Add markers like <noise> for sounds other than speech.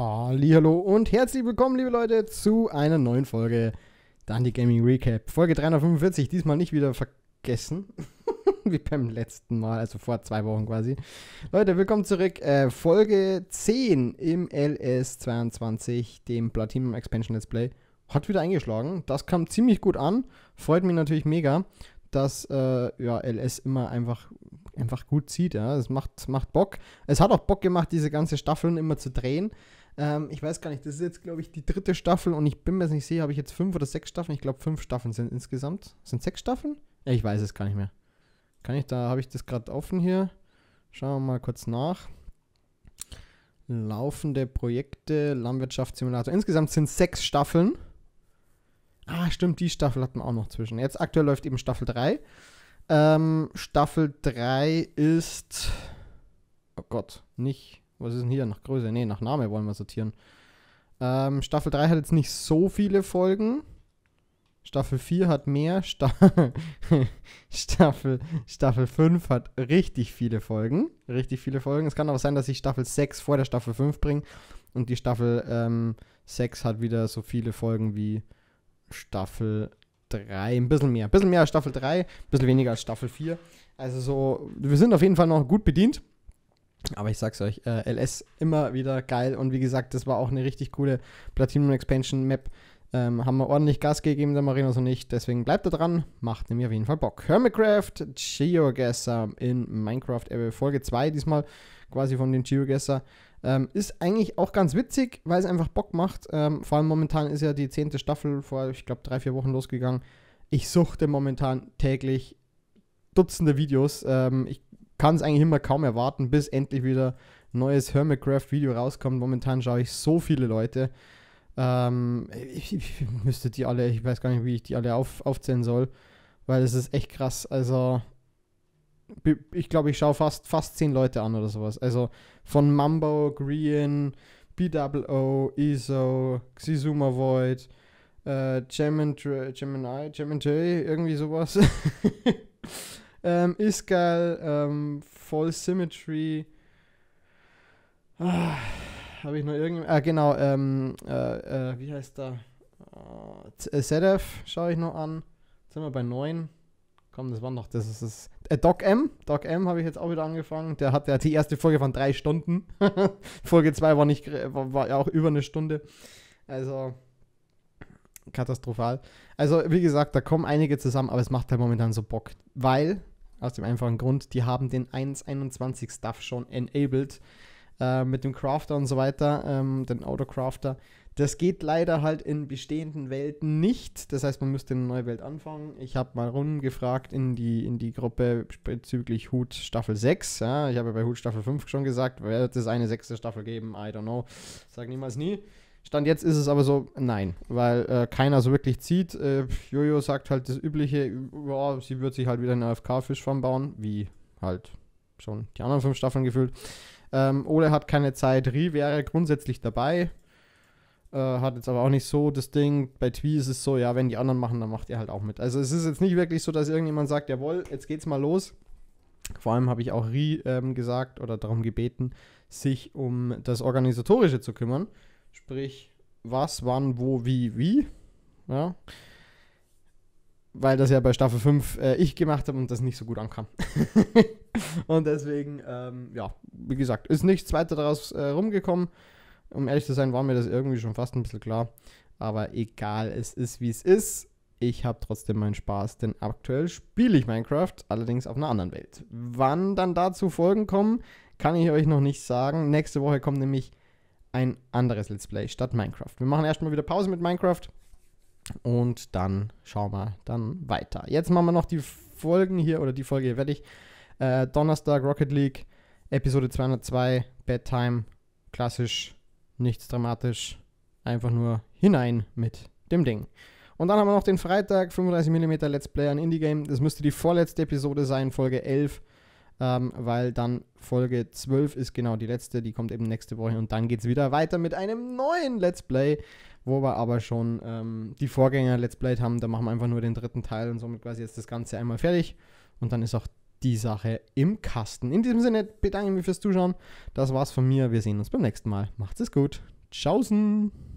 Hallo und herzlich willkommen, liebe Leute, zu einer neuen Folge Dandy Gaming Recap. Folge 345, diesmal nicht wieder vergessen, <laughs> wie beim letzten Mal, also vor zwei Wochen quasi. Leute, willkommen zurück. Äh, Folge 10 im LS22, dem Platinum Expansion Let's Play. Hat wieder eingeschlagen. Das kam ziemlich gut an. Freut mich natürlich mega, dass äh, ja, LS immer einfach einfach gut zieht. Ja, es macht, macht Bock. Es hat auch Bock gemacht, diese ganze Staffeln immer zu drehen. Ähm, ich weiß gar nicht, das ist jetzt, glaube ich, die dritte Staffel und ich bin mir jetzt nicht sicher, habe ich jetzt fünf oder sechs Staffeln? Ich glaube, fünf Staffeln sind insgesamt. Sind sechs Staffeln? Ja, ich weiß es gar nicht mehr. Kann ich, da habe ich das gerade offen hier. Schauen wir mal kurz nach. Laufende Projekte, Landwirtschaftssimulator. Insgesamt sind sechs Staffeln. Ah, stimmt, die Staffel hatten wir auch noch zwischen. Jetzt aktuell läuft eben Staffel 3. Ähm, Staffel 3 ist. Oh Gott, nicht was ist denn hier? Nach Größe? Nee, nach Name wollen wir sortieren. Ähm, Staffel 3 hat jetzt nicht so viele Folgen. Staffel 4 hat mehr. Sta <laughs> Staffel, Staffel 5 hat richtig viele Folgen. Richtig viele Folgen. Es kann aber sein, dass ich Staffel 6 vor der Staffel 5 bringe. Und die Staffel ähm, 6 hat wieder so viele Folgen wie Staffel 3. Ein bisschen mehr. Ein bisschen mehr als Staffel 3, ein bisschen weniger als Staffel 4. Also so, wir sind auf jeden Fall noch gut bedient. Aber ich sag's euch, äh, LS immer wieder geil. Und wie gesagt, das war auch eine richtig coole Platinum Expansion Map. Ähm, haben wir ordentlich Gas gegeben, der Marinos so nicht. Deswegen bleibt da dran, macht nämlich auf jeden Fall Bock. Hermitcraft, Geogesser in Minecraft Folge 2 diesmal, quasi von den Geogesser. Ähm, ist eigentlich auch ganz witzig, weil es einfach Bock macht. Ähm, vor allem momentan ist ja die 10. Staffel vor, ich glaube, drei, vier Wochen losgegangen. Ich suchte momentan täglich Dutzende Videos. Ähm, ich kann es eigentlich immer kaum erwarten, bis endlich wieder ein neues Hermitcraft-Video rauskommt. Momentan schaue ich so viele Leute. Ähm, ich, ich, müsste die alle, ich weiß gar nicht, wie ich die alle auf, aufzählen soll, weil es ist echt krass. Also, ich glaube, ich schaue fast, fast zehn Leute an oder sowas. Also von Mambo, Green, BWO, ISO, Xizuma Void, äh, Gemini, Gemini, Gemini, irgendwie sowas. <laughs> Ähm, ist geil. Ähm, Full Symmetry. Ah, Habe ich noch irgendwas? Ah, genau. Ähm, äh, äh, wie heißt der? Ah, äh, ZF schaue ich noch an. Jetzt sind wir bei 9. Komm, das war noch, das ist das. Äh, Doc M, Doc M habe ich jetzt auch wieder angefangen. Der hat, ja die erste Folge von drei Stunden. <laughs> Folge 2 war nicht, war, war ja auch über eine Stunde. Also, katastrophal. Also, wie gesagt, da kommen einige zusammen, aber es macht halt momentan so Bock, weil, aus dem einfachen Grund, die haben den 1.21-Stuff schon enabled äh, mit dem Crafter und so weiter, ähm, den Autocrafter. Das geht leider halt in bestehenden Welten nicht. Das heißt, man müsste eine neue Welt anfangen. Ich habe mal rumgefragt in die, in die Gruppe bezüglich Hut Staffel 6. Ja, ich habe ja bei Hut Staffel 5 schon gesagt, wird es eine sechste Staffel geben? I don't know. Sag niemals nie. Stand jetzt ist es aber so, nein, weil äh, keiner so wirklich zieht. Äh, Jojo sagt halt das Übliche, oh, sie wird sich halt wieder eine AFK-Fischfarm bauen, wie halt schon die anderen fünf Staffeln gefühlt. Ähm, Ole hat keine Zeit, Rie wäre grundsätzlich dabei, äh, hat jetzt aber auch nicht so das Ding. Bei Twi ist es so, ja, wenn die anderen machen, dann macht ihr halt auch mit. Also es ist jetzt nicht wirklich so, dass irgendjemand sagt, jawohl, jetzt geht's mal los. Vor allem habe ich auch Rie ähm, gesagt oder darum gebeten, sich um das Organisatorische zu kümmern Sprich, was, wann, wo, wie, wie. Ja. Weil das ja bei Staffel 5 äh, ich gemacht habe und das nicht so gut ankam. <laughs> und deswegen, ähm, ja, wie gesagt, ist nichts weiter daraus äh, rumgekommen. Um ehrlich zu sein, war mir das irgendwie schon fast ein bisschen klar. Aber egal, es ist wie es ist. Ich habe trotzdem meinen Spaß, denn aktuell spiele ich Minecraft, allerdings auf einer anderen Welt. Wann dann dazu Folgen kommen, kann ich euch noch nicht sagen. Nächste Woche kommt nämlich ein anderes Let's Play statt Minecraft. Wir machen erstmal wieder Pause mit Minecraft und dann schauen wir dann weiter. Jetzt machen wir noch die Folgen hier, oder die Folge werde ich. Äh, Donnerstag Rocket League, Episode 202, Bedtime, klassisch, nichts dramatisch, einfach nur hinein mit dem Ding. Und dann haben wir noch den Freitag, 35mm Let's Play an Indie Game. Das müsste die vorletzte Episode sein, Folge 11 ähm, weil dann Folge 12 ist genau die letzte, die kommt eben nächste Woche und dann geht es wieder weiter mit einem neuen Let's Play, wo wir aber schon ähm, die Vorgänger Let's Play haben, da machen wir einfach nur den dritten Teil und somit quasi jetzt das Ganze einmal fertig und dann ist auch die Sache im Kasten. In diesem Sinne bedanke ich mich fürs Zuschauen. Das war's von mir. Wir sehen uns beim nächsten Mal. Macht's es gut. Tschaußen.